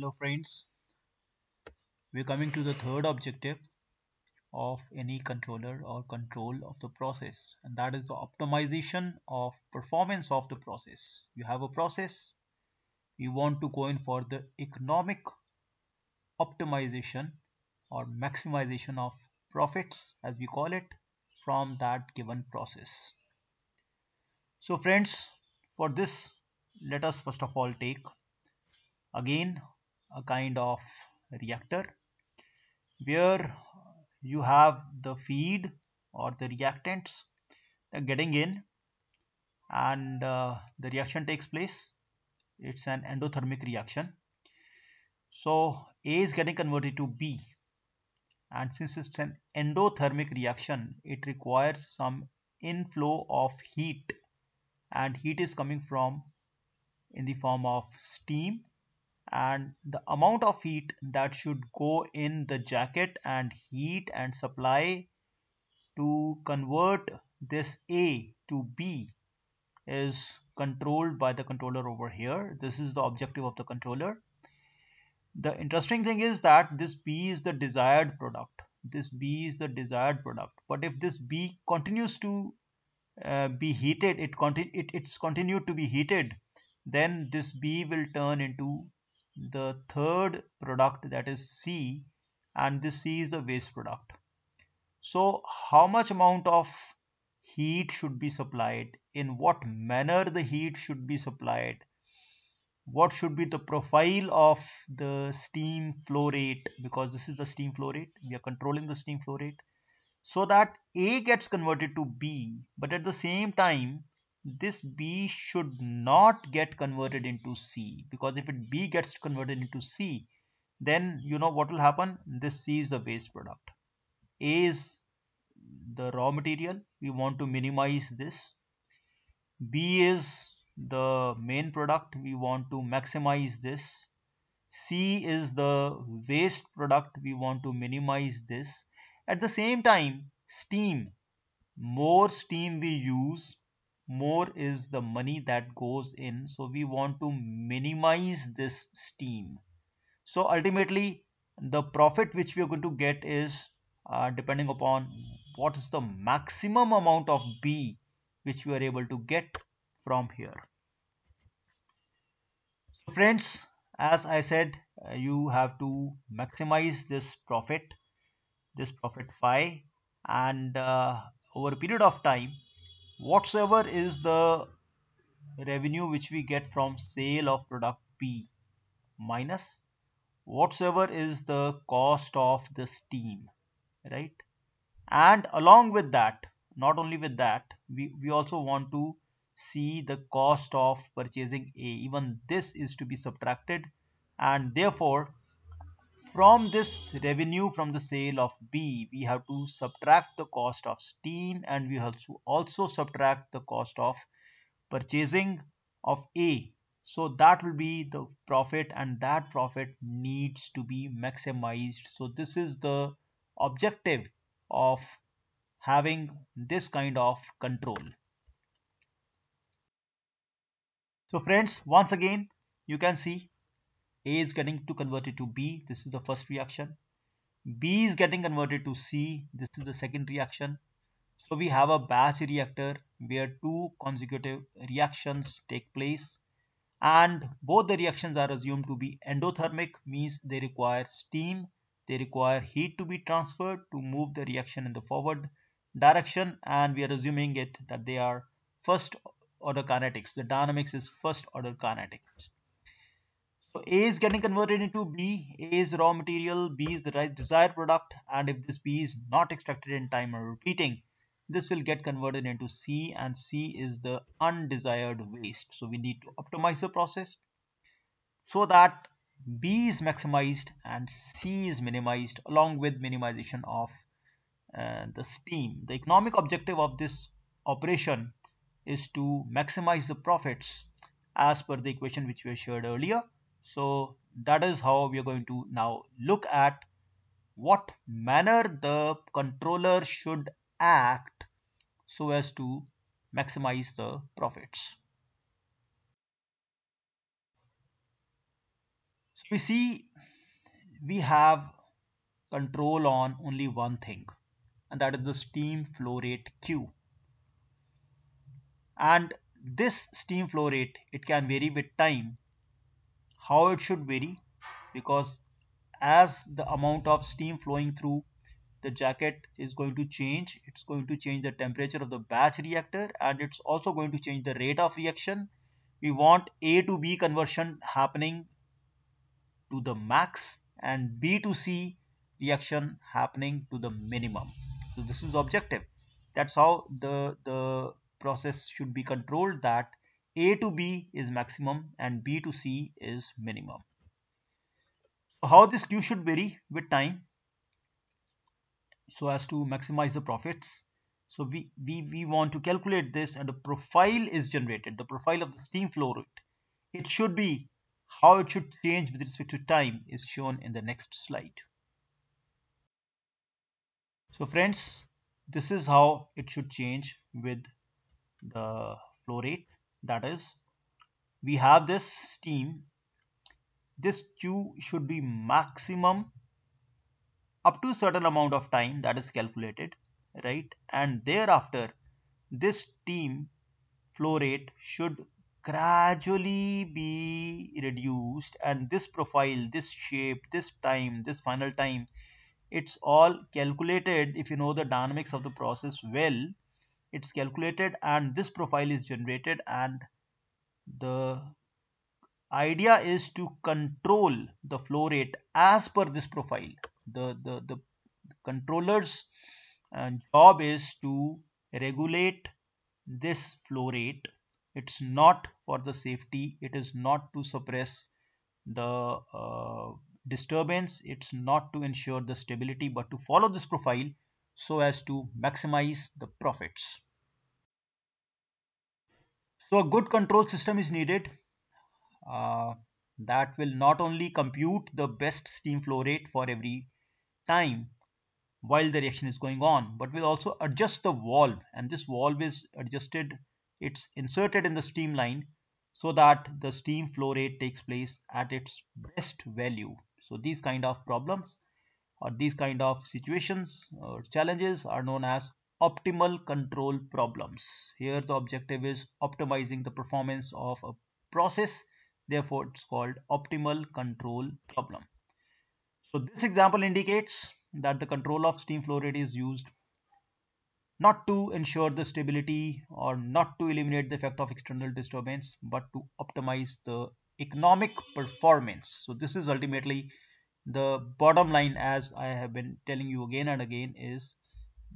hello friends we're coming to the third objective of any controller or control of the process and that is the optimization of performance of the process you have a process you want to go in for the economic optimization or maximization of profits as we call it from that given process so friends for this let us first of all take again a kind of reactor where you have the feed or the reactants getting in and uh, the reaction takes place it's an endothermic reaction so A is getting converted to B and since it's an endothermic reaction it requires some inflow of heat and heat is coming from in the form of steam and the amount of heat that should go in the jacket and heat and supply to convert this A to B is controlled by the controller over here. This is the objective of the controller. The interesting thing is that this B is the desired product. This B is the desired product. But if this B continues to uh, be heated, it, conti it it's continued to be heated, then this B will turn into the third product that is C and this C is the waste product. So how much amount of heat should be supplied? In what manner the heat should be supplied? What should be the profile of the steam flow rate? Because this is the steam flow rate. We are controlling the steam flow rate. So that A gets converted to B. But at the same time, this B should not get converted into C because if it B gets converted into C, then you know what will happen? This C is the waste product. A is the raw material. We want to minimize this. B is the main product. We want to maximize this. C is the waste product. We want to minimize this. At the same time, steam. More steam we use, more is the money that goes in so we want to minimize this steam so ultimately the profit which we are going to get is uh, depending upon what is the maximum amount of B which we are able to get from here friends as I said uh, you have to maximize this profit this profit pie and uh, over a period of time whatsoever is the revenue which we get from sale of product P minus whatsoever is the cost of the steam right and along with that not only with that we, we also want to see the cost of purchasing A even this is to be subtracted and therefore from this revenue from the sale of B, we have to subtract the cost of steam and we to also subtract the cost of purchasing of A. So that will be the profit and that profit needs to be maximized. So this is the objective of having this kind of control. So friends, once again, you can see a is getting to converted to B. This is the first reaction. B is getting converted to C. This is the second reaction. So we have a batch reactor where two consecutive reactions take place and both the reactions are assumed to be endothermic means they require steam they require heat to be transferred to move the reaction in the forward direction and we are assuming it that they are first order kinetics the dynamics is first order kinetics so A is getting converted into B, A is raw material, B is the desired product and if this B is not extracted in time or repeating, this will get converted into C and C is the undesired waste. So we need to optimize the process so that B is maximized and C is minimized along with minimization of uh, the steam. The economic objective of this operation is to maximize the profits as per the equation which we shared earlier so that is how we are going to now look at what manner the controller should act so as to maximize the profits. So we see we have control on only one thing and that is the steam flow rate Q. And this steam flow rate, it can vary with time how it should vary because as the amount of steam flowing through the jacket is going to change it's going to change the temperature of the batch reactor and it's also going to change the rate of reaction we want a to b conversion happening to the max and b to c reaction happening to the minimum so this is objective that's how the the process should be controlled that a to B is maximum and B to C is minimum. How this Q should vary with time so as to maximize the profits. So we, we, we want to calculate this and the profile is generated, the profile of the steam flow rate. It should be how it should change with respect to time is shown in the next slide. So friends, this is how it should change with the flow rate that is we have this steam this q should be maximum up to certain amount of time that is calculated right and thereafter this steam flow rate should gradually be reduced and this profile this shape this time this final time it's all calculated if you know the dynamics of the process well it's calculated and this profile is generated and the idea is to control the flow rate as per this profile the the, the controller's uh, job is to regulate this flow rate it's not for the safety it is not to suppress the uh, disturbance it's not to ensure the stability but to follow this profile so as to maximize the profits. So a good control system is needed uh, that will not only compute the best steam flow rate for every time while the reaction is going on but will also adjust the valve and this valve is adjusted it's inserted in the steam line so that the steam flow rate takes place at its best value so these kind of problems or these kind of situations or challenges are known as optimal control problems. Here the objective is optimizing the performance of a process. Therefore, it's called optimal control problem. So this example indicates that the control of steam flow rate is used not to ensure the stability or not to eliminate the effect of external disturbance, but to optimize the economic performance. So this is ultimately the bottom line as I have been telling you again and again is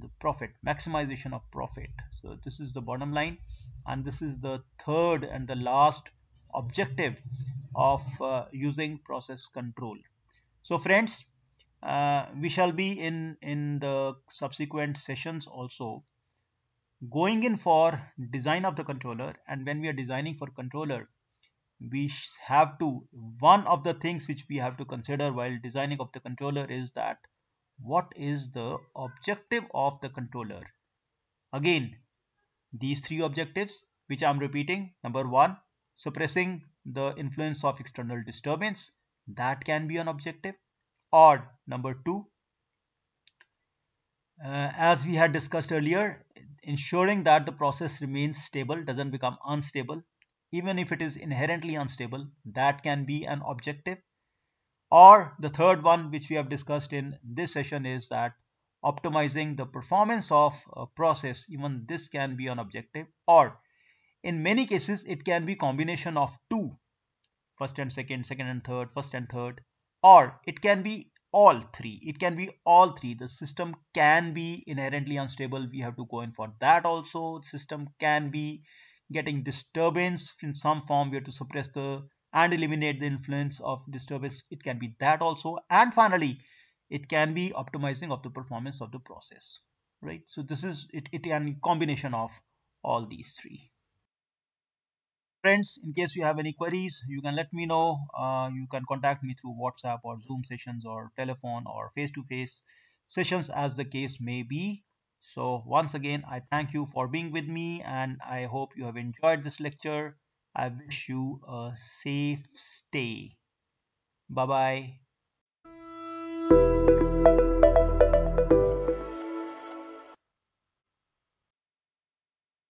the profit maximization of profit so this is the bottom line and this is the third and the last objective of uh, using process control so friends uh, we shall be in in the subsequent sessions also going in for design of the controller and when we are designing for controller we have to one of the things which we have to consider while designing of the controller is that what is the objective of the controller again these three objectives which i'm repeating number one suppressing the influence of external disturbance that can be an objective or number two uh, as we had discussed earlier ensuring that the process remains stable doesn't become unstable even if it is inherently unstable, that can be an objective. Or the third one, which we have discussed in this session, is that optimizing the performance of a process, even this can be an objective. Or in many cases, it can be combination of two, first and second, second and third, first and third. Or it can be all three. It can be all three. The system can be inherently unstable. We have to go in for that also. The system can be getting disturbance in some form we have to suppress the and eliminate the influence of disturbance it can be that also and finally it can be optimizing of the performance of the process right so this is it, it can combination of all these three friends in case you have any queries you can let me know uh, you can contact me through whatsapp or zoom sessions or telephone or face-to-face -face sessions as the case may be so once again, I thank you for being with me and I hope you have enjoyed this lecture. I wish you a safe stay. Bye-bye.